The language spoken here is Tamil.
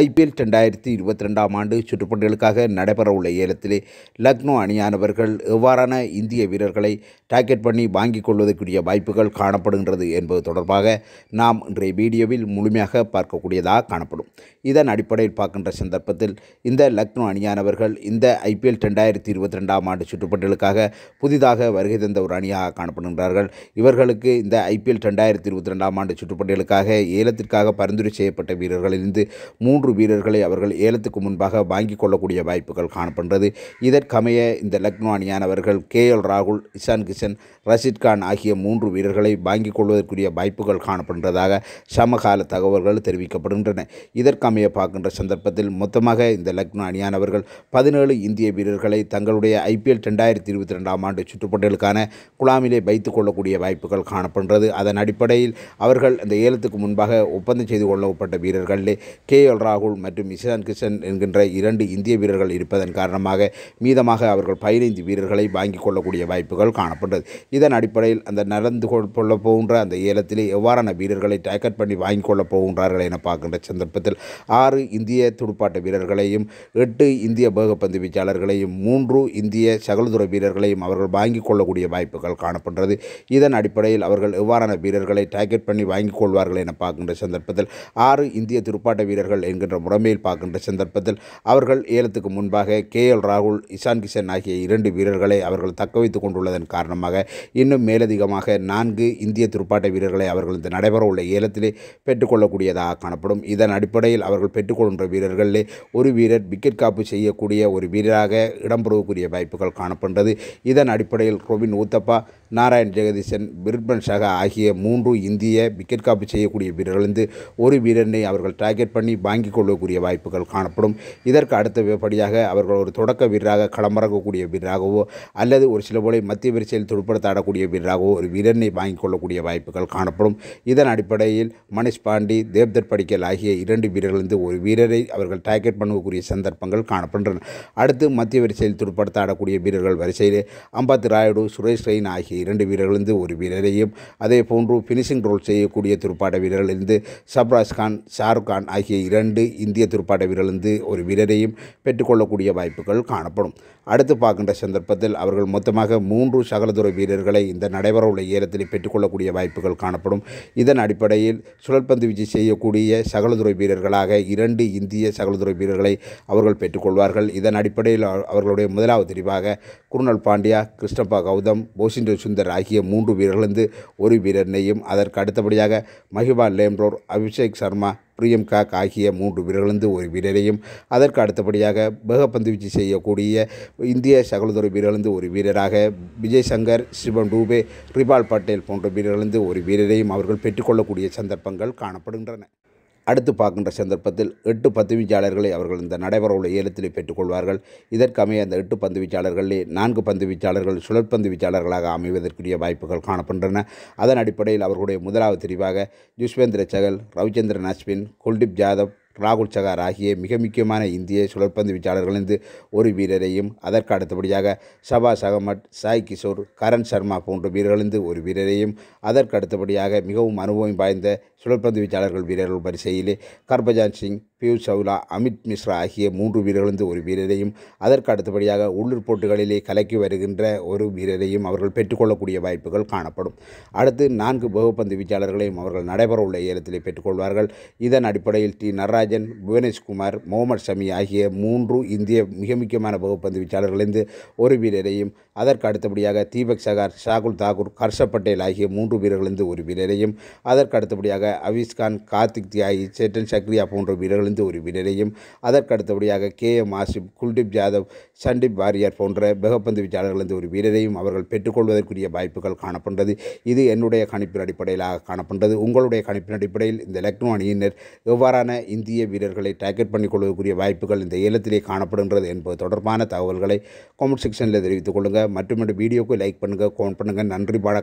ஐபிஎல் ரெண்டாயிரத்தி இருபத்தி ரெண்டாம் ஆண்டு நடைபெற நடைபெறவுள்ள ஏலத்திலே லக்னோ அணியானவர்கள் எவ்வாறான இந்திய வீரர்களை டார்கெட் பண்ணி வாங்கிக் கொள்வதற்குரிய வாய்ப்புகள் காணப்படுகின்றது என்பது தொடர்பாக நாம் இன்றைய வீடியோவில் முழுமையாக பார்க்கக்கூடியதாக காணப்படும் இதன் அடிப்படையில் பார்க்கின்ற சந்தர்ப்பத்தில் இந்த லக்னோ அணியானவர்கள் இந்த ஐபிஎல் ரெண்டாயிரத்தி இருபத்தி ரெண்டாம் ஆண்டு சுற்றுப்பண்டிகளுக்காக புதிதாக வருகை தந்த ஒரு அணியாக காணப்படுகின்றார்கள் இவர்களுக்கு இந்த ஐபிஎல் ரெண்டாயிரத்தி இருபத்தி ரெண்டாம் ஆண்டு சுற்றுப்பண்டிகளுக்காக ஏலத்திற்காக பரிந்துரை செய்யப்பட்ட வீரர்களிலிருந்து மூ மூன்று வீரர்களை அவர்கள் ஏலத்துக்கு முன்பாக வாங்கி கொள்ளக்கூடிய வாய்ப்புகள் காணப்படுகிறது இதற்கமைய இந்த லக்னோ அணியானவர்கள் கே எல் ராகுல் இஷான் கிஷன் ரஷித் கான் ஆகிய மூன்று வீரர்களை வாங்கிக் கொள்வதற்குரிய வாய்ப்புகள் காணப்படுகிறதாக சமகால தகவல்கள் தெரிவிக்கப்படுகின்றன இதற்கமைய பார்க்கின்ற சந்தர்ப்பத்தில் மொத்தமாக இந்த லக்னோ அணியானவர்கள் பதினேழு இந்திய வீரர்களை தங்களுடைய ஐபிஎல் ரெண்டாயிரத்தி இருபத்தி ரெண்டாம் ஆண்டு சுற்றுப்பட்டியலுக்கான குழாமிலே வைத்துக் கொள்ளக்கூடிய வாய்ப்புகள் காணப்படுகிறது அதன் அடிப்படையில் அவர்கள் அந்த ஏலத்துக்கு முன்பாக ஒப்பந்தம் செய்து கொள்ளப்பட்ட வீரர்களிலே கே எல் ராகுல் மற்றும் இஷான் கிஷன் என்கின்ற இரண்டு இந்திய வீரர்கள் இருப்பதன் காரணமாக மீதமாக அவர்கள் பதினைந்து வீரர்களை வாங்கிக் கொள்ளக்கூடிய வாய்ப்புகள் காணப்பட்டது இதன் அடிப்படையில் அந்த நடந்து கொள்ள போகின்ற அந்த ஏலத்திலே எவ்வாறான வீரர்களை டேக்கட் பண்ணி வாங்கிக் கொள்ளப் போகின்றார்கள் என பார்க்கின்ற சந்தர்ப்பத்தில் ஆறு இந்திய துடுப்பாட்ட வீரர்களையும் எட்டு இந்திய பேகப்பந்து வீச்சாளர்களையும் மூன்று இந்திய சகலதுர வீரர்களையும் அவர்கள் வாங்கிக் கொள்ளக்கூடிய வாய்ப்புகள் காணப்படுகிறது இதன் அடிப்படையில் அவர்கள் எவ்வாறான வீரர்களை டார்கெட் பண்ணி வாங்கிக் கொள்வார்கள் என பார்க்கின்ற சந்தர்ப்பத்தில் ஆறு இந்திய துடுப்பாட்ட வீரர்கள் என்கின்ற முறைமையில் பார்க்கின்ற சந்தர்ப்பத்தில் அவர்கள் ஏலத்துக்கு முன்பாக கே எல் ராகுல் இஷான் கிஷன் ஆகிய இரண்டு வீரர்களை அவர்கள் தக்க வைத்துக் கொண்டுள்ளதன் காரணமாக இன்னும் மேலதிகமாக நான்கு இந்திய துருப்பாட்ட வீரர்களை அவர்கள் இந்த நடைபெறவுள்ள ஏலத்திலே பெற்றுக்கொள்ளக்கூடியதாக காணப்படும் இதன் அடிப்படையில் அவர்கள் பெற்றுக்கொள்கின்ற வீரர்களிலே ஒரு வீரர் விக்கெட் காப்பு செய்யக்கூடிய ஒரு வீரராக இடம்பெறக்கூடிய வாய்ப்புகள் காணப்படுகிறது இதன் அடிப்படையில் ரோபின் ஊத்தப்பா நாராயண் ஜெகதீசன் பிரிட்பன் ஷகா ஆகிய மூன்று இந்திய விக்கெட் காப்பு செய்யக்கூடிய வீரர்கள் ஒரு வீரனை அவர்கள் டார்கெட் பண்ணி வாங்கி வாங்கிக் கொள்ளக்கூடிய வாய்ப்புகள் காணப்படும் இதற்கு அடுத்தபடியாக அவர்கள் ஒரு தொடக்க வீரராக களமிறங்கக்கூடிய வீரராகவோ அல்லது ஒரு சில போல மத்திய விரிசையில் துடுப்படுத்த ஆடக்கூடிய வீரராகவோ ஒரு வீரனை வாங்கிக் கொள்ளக்கூடிய வாய்ப்புகள் காணப்படும் இதன் அடிப்படையில் மணிஷ் பாண்டி தேவ்தர் படிக்கல் ஆகிய இரண்டு வீரர்களிருந்து ஒரு வீரரை அவர்கள் டார்கெட் பண்ணக்கூடிய சந்தர்ப்பங்கள் காணப்படுகின்றன அடுத்து மத்திய வரிசையில் துடுப்படுத்த ஆடக்கூடிய வீரர்கள் வரிசையில் அம்பாத் ராயுடு சுரேஷ் ரெயின் ஆகிய இரண்டு வீரர்களிருந்து ஒரு வீரரையும் அதே போன்று ஃபினிஷிங் ரோல் செய்யக்கூடிய துடுப்பாட்ட வீரர்களிலிருந்து சப்ராஜ் கான் ஷாருக் கான் ஆகிய இரண்டு இரண்டு இந்திய துடுப்பாட்ட வீரர்களிருந்து ஒரு வீரரையும் பெற்றுக்கொள்ளக்கூடிய வாய்ப்புகள் காணப்படும் அடுத்து பார்க்கின்ற சந்தர்ப்பத்தில் அவர்கள் மொத்தமாக மூன்று சகலதுறை வீரர்களை இந்த நடைபெற உள்ள ஏலத்தில் பெற்றுக்கொள்ளக்கூடிய வாய்ப்புகள் காணப்படும் இதன் அடிப்படையில் சுழற்பந்து வீச்சு செய்யக்கூடிய சகலதுறை வீரர்களாக இரண்டு இந்திய சகலதுறை வீரர்களை அவர்கள் பெற்றுக்கொள்வார்கள் இதன் அடிப்படையில் அவர்களுடைய முதலாவது தெரிவாக குருணல் பாண்டியா கிருஷ்ணப்பா கௌதம் போசிண்டர் சுந்தர் ஆகிய மூன்று வீரர்களிருந்து ஒரு வீரனையும் அதற்கு அடுத்தபடியாக மஹிபா லேம்ரோர் அபிஷேக் சர்மா பிரியம் காக் ஆகிய மூன்று வீரர்களிருந்து ஒரு வீரரையும் அதற்கு அடுத்தபடியாக வேகப்பந்து வீச்சு செய்யக்கூடிய இந்திய சகலதுறை வீரர்களிருந்து ஒரு வீரராக விஜய் சங்கர் சிவன் டூபே ரிபால் பட்டேல் போன்ற வீரர்களிருந்து ஒரு வீரரையும் அவர்கள் பெற்றுக்கொள்ளக்கூடிய சந்தர்ப்பங்கள் காணப்படுகின்றன அடுத்து பார்க்கின்ற சந்தர்ப்பத்தில் எட்டு பந்து வீச்சாளர்களை அவர்கள் இந்த நடைபெறவுள்ள ஏலத்திலே பெற்றுக்கொள்வார்கள் இதற்கமைய அந்த எட்டு பந்து நான்கு பந்து வீச்சாளர்கள் சுழற்பந்து வீச்சாளர்களாக அமைவதற்குரிய வாய்ப்புகள் காணப்படுகின்றன அதன் அடிப்படையில் அவர்களுடைய முதலாவது தெரிவாக யுஸ்வேந்திர சகல் ரவிச்சந்திரன் அஸ்வின் குல்தீப் ஜாதவ் ராகுல் சகார் ஆகிய மிக முக்கியமான இந்திய சுழற்பந்து வீச்சாளர்களிலிருந்து ஒரு வீரரையும் அதற்கு அடுத்தபடியாக சபா அகமட் சாய் கிஷோர் கரண் சர்மா போன்ற வீரர்களிருந்து ஒரு வீரரையும் அதற்கு அடுத்தபடியாக மிகவும் அனுபவம் வாய்ந்த சுழற்பந்து வீச்சாளர்கள் வீரர்கள் வரிசையிலே கர்பஜான் சிங் பியூஷ் சவுலா அமித் மிஸ்ரா ஆகிய மூன்று வீரர்களிருந்து ஒரு வீரரையும் அதற்கு அடுத்தபடியாக உள்ளூர் போட்டிகளிலே கலக்கி வருகின்ற ஒரு வீரரையும் அவர்கள் பெற்றுக்கொள்ளக்கூடிய வாய்ப்புகள் காணப்படும் அடுத்து நான்கு பகுப்பந்து வீச்சாளர்களையும் அவர்கள் நடைபெறவுள்ள ஏலத்திலே பெற்றுக்கொள்வார்கள் இதன் அடிப்படையில் டி நடராஜன் புவனேஷ்குமார் முகமது ஷமி ஆகிய மூன்று இந்திய மிக முக்கியமான பகுப்பந்து வீச்சாளர்களிலிருந்து ஒரு வீரரையும் அதற்கு அடுத்தபடியாக தீபக் சகார் ஷாகுல் தாகூர் ஹர்ஷ பட்டேல் ஆகிய மூன்று வீரர்களிருந்து ஒரு வீரரையும் அதற்கு அடுத்தபடியாக அவிஸ்கான் கார்த்திக் தியாகி சேட்டன் சக்ரியா போன்ற வீரர்கள் கொழுந்து உறுப்பினரையும் அதற்கடுத்தபடியாக கே எம் ஆசிப் குல்தீப் ஜாதவ் சண்டீப் வாரியர் போன்ற வேகப்பந்து வீச்சாளர்களது ஒரு வீரரையும் அவர்கள் பெற்றுக்கொள்வதற்குரிய வாய்ப்புகள் காணப்பட்டது இது என்னுடைய கணிப்பின் அடிப்படையிலாக காணப்பட்டது உங்களுடைய கணிப்பின் அடிப்படையில் இந்த லக்னோ அணியினர் எவ்வாறான இந்திய வீரர்களை டார்கெட் பண்ணிக்கொள்வதற்குரிய வாய்ப்புகள் இந்த ஏலத்திலே காணப்படுகின்றது என்பது தொடர்பான தகவல்களை கமெண்ட் செக்ஷனில் தெரிவித்துக் கொள்ளுங்கள் மற்றும் வீடியோக்கு லைக் பண்ணுங்கள் கோன் பண்ணுங்கள் நன்றி பாட